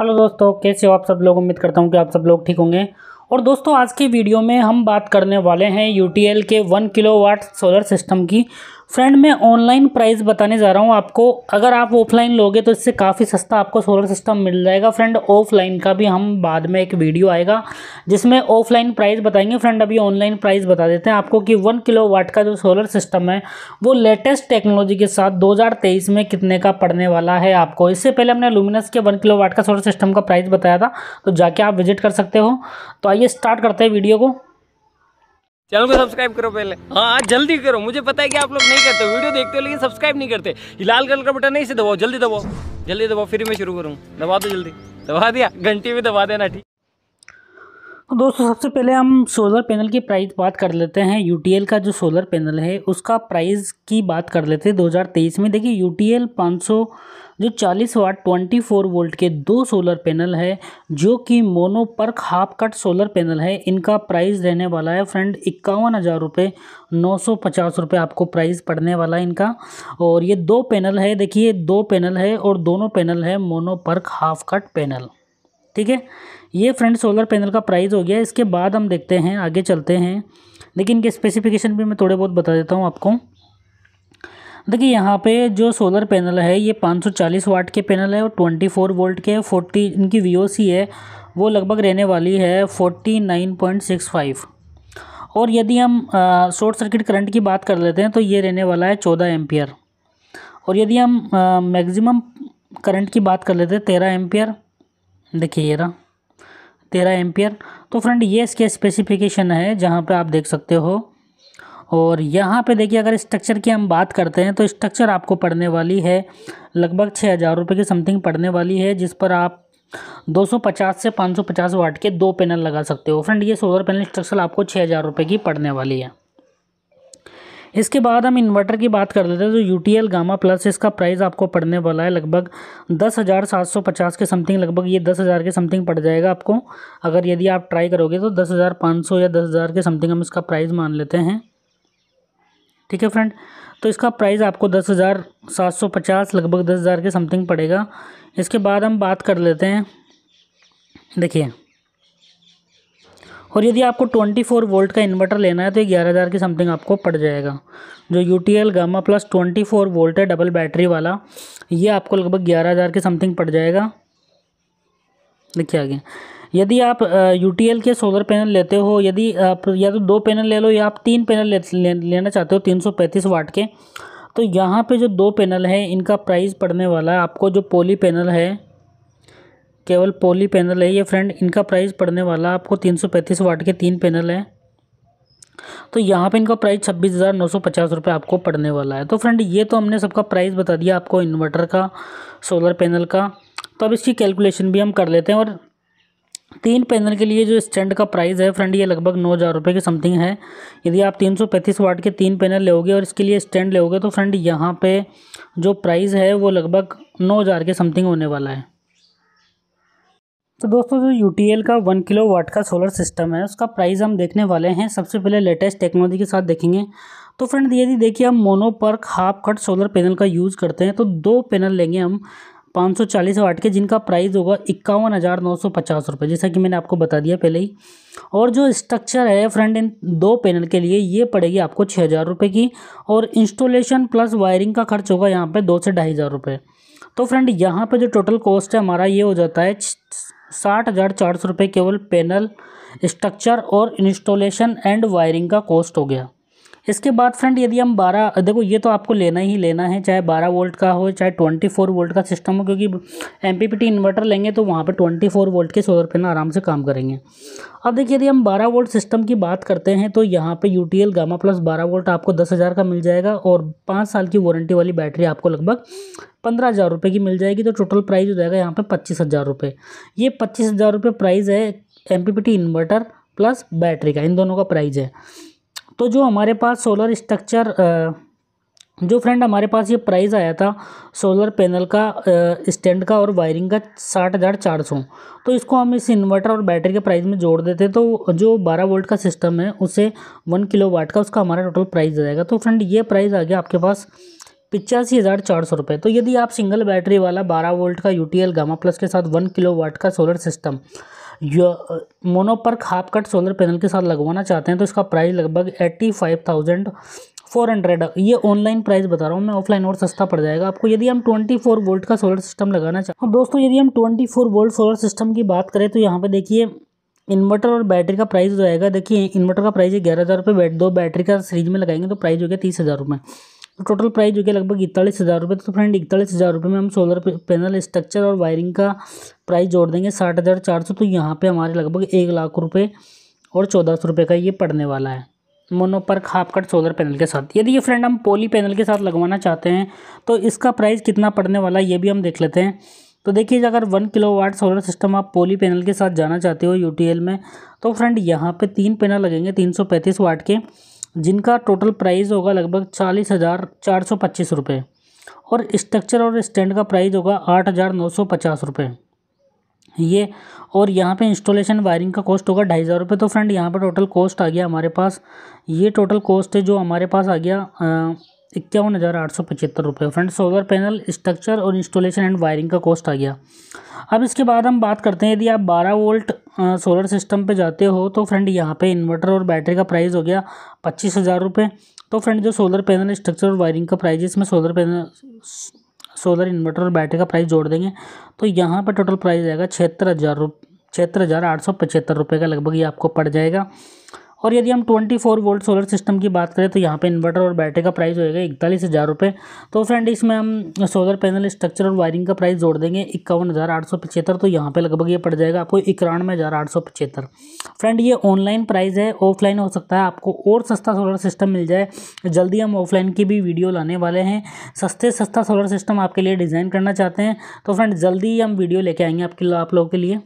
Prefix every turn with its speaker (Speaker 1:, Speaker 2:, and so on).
Speaker 1: hello दोस्तों कैसे हो आप सब लोग उम्मीद करता हूँ कि आप सब लोग ठीक होंगे और दोस्तों आज की वीडियो में हम बात करने वाले हैं यू के one kilowatt solar system की फ्रेंड मैं ऑनलाइन प्राइस बताने जा रहा हूँ आपको अगर आप ऑफलाइन लोगे तो इससे काफ़ी सस्ता आपको सोलर सिस्टम मिल जाएगा फ्रेंड ऑफलाइन का भी हम बाद में एक वीडियो आएगा जिसमें ऑफलाइन प्राइस बताएंगे फ्रेंड अभी ऑनलाइन प्राइस बता देते हैं आपको कि वन किलो वाट का जो सोलर सिस्टम है वो लेटेस्ट टेक्नोलॉजी के साथ दो में कितने का पड़ने वाला है आपको इससे पहले हमने लुमिनस के वन किलो वाट का सोलर सिस्टम का प्राइस बताया था तो जाके आप विजिट कर सकते हो तो आइए स्टार्ट करते हैं वीडियो को चैनल को सब्सक्राइब करो पहले हाँ जल्दी करो मुझे पता है कि आप लोग नहीं करते वीडियो देखते हो लेकिन सब्सक्राइब नहीं करते लाल कलर का बटन नहीं से दबाओ जल्दी दबाओ जल्दी दबाओ फिर मैं शुरू करूँ दबा दो जल्दी दबा दिया घंटी भी दबा देना ठीक तो दोस्तों सबसे पहले हम सोलर पैनल की प्राइस बात कर लेते हैं यूटीएल का जो सोलर पैनल है उसका प्राइस की बात कर लेते हैं 2023 में देखिए यू 500 जो 40 वाट 24 वोल्ट के दो सोलर पैनल है जो कि mono half cut solar panel है इनका प्राइस रहने वाला है फ्रेंड इक्यावन हज़ार रुपये नौ सौ पचास रुपये आपको प्राइस पड़ने वाला है इनका और ये दो पैनल है देखिए दो पैनल है और दोनों पैनल है मोनो हाफ कट पैनल ठीक है ये फ्रंट सोलर पैनल का प्राइस हो गया इसके बाद हम देखते हैं आगे चलते हैं लेकिन इनके स्पेसिफिकेशन भी मैं थोड़े बहुत बता देता हूँ आपको देखिए यहाँ पे जो सोलर पैनल है ये 540 वाट के पैनल है और 24 वोल्ट के 40 इनकी वी है वो लगभग रहने वाली है 49.65 और यदि हम शॉर्ट सर्किट करंट की बात कर लेते हैं तो ये रहने वाला है 14 एम्पियर और यदि हम मैक्सिमम करंट की बात कर लेते हैं तेरह एम्पियर देखिए ये रहा तेरह एम्पियर तो फ्रेंड ये इसके स्पेसिफिकेशन है जहाँ पर आप देख सकते हो और यहाँ पे देखिए अगर स्ट्रक्चर की हम बात करते हैं तो स्ट्रक्चर आपको पड़ने वाली है लगभग छः हज़ार रुपये की समथिंग पड़ने वाली है जिस पर आप 250 से 550 वाट के दो पैनल लगा सकते हो फ्रेंड ये सोलर पैनल स्ट्रक्चर आपको छः हज़ार रुपये की पड़ने वाली है इसके बाद हम इन्वर्टर की बात कर लेते हैं तो U T L gamma plus इसका प्राइस आपको पड़ने वाला है लगभग दस हज़ार सात सौ पचास के समथिंग लगभग ये दस हज़ार के समथिंग पड़ जाएगा आपको अगर यदि आप ट्राई करोगे तो दस हज़ार पाँच सौ या दस हज़ार के समथिंग हम इसका प्राइस मान लेते हैं ठीक है फ्रेंड तो इसका प्राइस आपको दस हज़ार सात सौ पचास लगभग दस हज़ार के समथिंग पड़ेगा इसके बाद हम बात कर लेते हैं देखिए और यदि आपको 24 वोल्ट का इन्वर्टर लेना है तो ग्यारह हज़ार के समथिंग आपको पड़ जाएगा जो U T L gamma plus 24 volt है डबल बैटरी वाला ये आपको लगभग ग्यारह हज़ार के समथिंग पड़ जाएगा देखिए आगे यदि आप यू टी एल के सोलर पैनल लेते हो यदि आप या तो दो पैनल ले लो या आप तीन पैनल ले, ले, लेना चाहते हो तीन सौ पैंतीस वाट के तो यहाँ पर जो दो पैनल हैं इनका प्राइस पड़ने वाला है आपको जो पोली पैनल है केवल पॉली पैनल है ये फ्रेंड इनका प्राइस पड़ने वाला आपको तीन सौ पैंतीस वाट के तीन पैनल हैं तो यहाँ पे इनका प्राइस छब्बीस हज़ार नौ सौ पचास रुपये आपको पड़ने वाला है तो फ्रेंड ये तो हमने सबका प्राइस बता दिया आपको इन्वर्टर का सोलर पैनल का तो अब इसकी कैलकुलेशन भी हम कर लेते हैं और तीन पैनल के लिए जो स्टैंड का प्राइस है फ्रेंड ये लगभग नौ हज़ार रुपये की समथिंग है यदि आप तीन सौ पैंतीस वाट के तीन पैनल लोगे और इसके लिए स्टैंड लोगे तो फ्रेंड यहाँ पे जो प्राइस है वो लगभग नौ हज़ार के समथिंग होने वाला है तो दोस्तों जो यू का वन किलो वाट का सोलर सिस्टम है उसका प्राइस हम देखने वाले हैं सबसे पहले लेटेस्ट टेक्नोलॉजी के साथ देखेंगे तो फ्रेंड यदि देखिए हम monoperc half cut solar panel का यूज़ करते हैं तो दो पैनल लेंगे हम 540 वाट के जिनका प्राइस होगा इक्यावन हज़ार नौ सौ पचास रुपये जैसा कि मैंने आपको बता दिया पहले ही और जो स्ट्रक्चर है फ्रंट इन दो पैनल के लिए ये पड़ेगी आपको छः हज़ार रुपये की और इंस्टॉलेशन प्लस वायरिंग का खर्च होगा यहाँ पे दो से ढाई हज़ार रुपये तो फ्रेंड यहाँ पे जो टोटल कॉस्ट है हमारा ये हो जाता है साठ हज़ार चार सौ रुपये केवल पैनल स्ट्रक्चर और इंस्टॉलेशन एंड वायरिंग का कॉस्ट हो गया इसके बाद फ्रेंड यदि हम बारह देखो ये तो आपको लेना ही लेना है चाहे बारह वोल्ट का हो चाहे ट्वेंटी फोर वोल्ट का सिस्टम हो क्योंकि एम इन्वर्टर लेंगे तो वहाँ पर ट्वेंटी फोर वोल्ट के सोलर पैनल आराम से काम करेंगे अब देखिए यदि हम बारह वोल्ट सिस्टम की बात करते हैं तो यहाँ पे यू टी गामा प्लस बारह वोल्ट आपको दस हज़ार का मिल जाएगा और पाँच साल की वारंटी वाली बैटरी आपको लगभग पंद्रह हज़ार रुपये की मिल जाएगी तो टोटल प्राइस हो जाएगा यहाँ पे पच्चीस हज़ार रुपये ये पच्चीस हज़ार रुपये प्राइज़ है एम इन्वर्टर प्लस बैटरी का इन दोनों का प्राइज़ है तो जो हमारे पास सोलर स्ट्रक्चर जो फ्रेंड हमारे पास ये प्राइस आया था सोलर पैनल का स्टैंड का और वायरिंग का साठ हज़ार चार सौ तो इसको हम इस इन्वर्टर और बैटरी के प्राइस में जोड़ देते तो जो बारह वोल्ट का सिस्टम है उसे वन किलो वाट का उसका हमारा टोटल प्राइस आ जाएगा तो फ्रेंड ये प्राइस आ गया आपके पास पिचासी हज़ार चार सौ रुपये तो यदि आप सिंगल बैटरी वाला बारह वोल्ट का U T L gamma plus के साथ वन किलो वाट का solar system monoperc half cut solar panel के साथ लगवाना चाहते हैं तो इसका प्राइस लगभग eighty five thousand four hundred ये ऑनलाइन प्राइस बता रहा हूँ मैं ऑफलाइन और सस्ता पड़ जाएगा आपको यदि हम ट्वेंटी फोर वोल्ट का सोलर सिस्टम लगाना चाहते हैं हाँ, दोस्तों यदि हम twenty four volt solar system की बात करें तो यहाँ पर देखिए इन्वर्टर और बैटरी का प्राइस जो आएगा देखिए इन्वर्टर का प्राइस है ग्यारह हज़ार रुपये दो बैटरी का सीरीज में लगाएंगे तो प्राइस हो गया तीस हज़ार रुपये टोटल प्राइस जो कि लगभग इकतालीस हज़ार रुपये तो फ्रेंड इकतालीस हज़ार रुपये में हम सोलर पैनल स्ट्रक्चर और वायरिंग का प्राइस जोड़ देंगे साठ हज़ार चार सौ तो यहाँ पे हमारे लगभग एक लाख रुपये और चौदह सौ रुपये का ये पड़ने वाला है monoperc half cut solar panel के साथ यदि ये फ्रेंड हम पोली पैनल के साथ लगवाना चाहते हैं तो इसका प्राइस कितना पड़ने वाला है ये भी हम देख लेते हैं तो देखिए अगर one kilowatt solar system आप पोली पैनल के साथ जाना चाहते हो यू में तो फ्रेंड यहाँ पर तीन पैनल लगेंगे तीन वाट के जिनका टोटल प्राइस होगा लगभग चालीस हज़ार चार सौ पच्चीस रुपये और स्ट्रक्चर और स्टैंड का प्राइस होगा आठ हज़ार नौ सौ पचास रुपये ये और यहाँ पे इंस्टॉलेशन वायरिंग का कॉस्ट होगा ढाई हज़ार रुपये तो फ्रेंड यहाँ पे टोटल कॉस्ट आ गया हमारे पास ये टोटल कॉस्ट है जो हमारे पास आ गया आ, इक्यावन हज़ार आठ सौ पचहत्तर रुपये फ्रेंड सोलर पैनल स्ट्रक्चर और इंस्टॉलेशन एंड वायरिंग का कॉस्ट आ गया अब इसके बाद हम बात करते हैं यदि आप बारह वोल्ट सोलर सिस्टम पे जाते हो तो फ्रेंड यहाँ पे इन्वर्टर और बैटरी का प्राइस हो गया पच्चीस हज़ार रुपये तो फ्रेंड जो सोलर पैनल स्ट्रक्चर और वायरिंग का प्राइस इसमें सोलर पैनल सोलर इन्वर्टर और बैटरी का प्राइस जोड़ देंगे तो यहाँ पर टोटल प्राइस आएगा छिहत्तर हज़ार छिहत्तर हज़ार आठ सौ पचहत्तर रुपये का लगभग ये आपको पड़ जाएगा और यदि हम 24 वोल्ट सोलर सिस्टम की बात करें तो यहाँ पे इन्वर्टर और बैटरी का प्राइस होएगा इकतालीस हज़ार रुपये तो फ्रेंड इसमें हम सोलर पैनल स्ट्रक्चर और वायरिंग का प्राइस जोड़ देंगे इक्यावन हज़ार आठ सौ पचहत्तर तो यहाँ पे लगभग ये पड़ जाएगा आपको इक्यानवे हज़ार आठ सौ पचहत्तर फ्रेंड ये ऑनलाइन प्राइस है ऑफलाइन हो सकता है आपको और सस्ता सोलर सिस्टम मिल जाए जल्दी हम ऑफलाइन की भी वीडियो लाने वाले हैं सस्ते सस्ता सोलर सिस्टम आपके लिए डिज़ाइन करना चाहते हैं तो फ्रेंड जल्दी ही हम वीडियो लेके आएंगे आपके आप लोगों के लिए